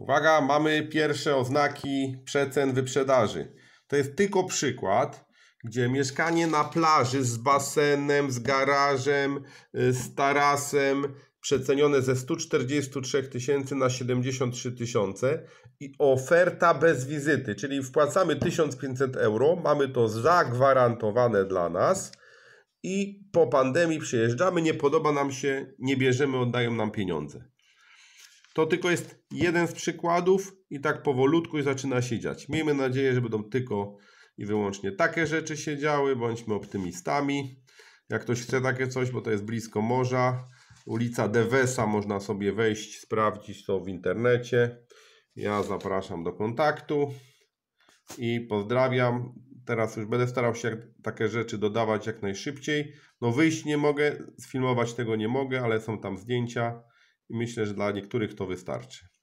Uwaga, mamy pierwsze oznaki przecen wyprzedaży. To jest tylko przykład, gdzie mieszkanie na plaży z basenem, z garażem, y, z tarasem przecenione ze 143 tysięcy na 73 tysiące i oferta bez wizyty, czyli wpłacamy 1500 euro, mamy to zagwarantowane dla nas i po pandemii przyjeżdżamy, nie podoba nam się, nie bierzemy, oddają nam pieniądze. To tylko jest jeden z przykładów i tak powolutku zaczyna się dziać. Miejmy nadzieję, że będą tylko i wyłącznie takie rzeczy się działy, bądźmy optymistami. Jak ktoś chce takie coś, bo to jest blisko morza, ulica Dewesa, można sobie wejść, sprawdzić to w internecie. Ja zapraszam do kontaktu i pozdrawiam. Teraz już będę starał się takie rzeczy dodawać jak najszybciej. No wyjść nie mogę, sfilmować tego nie mogę, ale są tam zdjęcia. I myślę, że dla niektórych to wystarczy.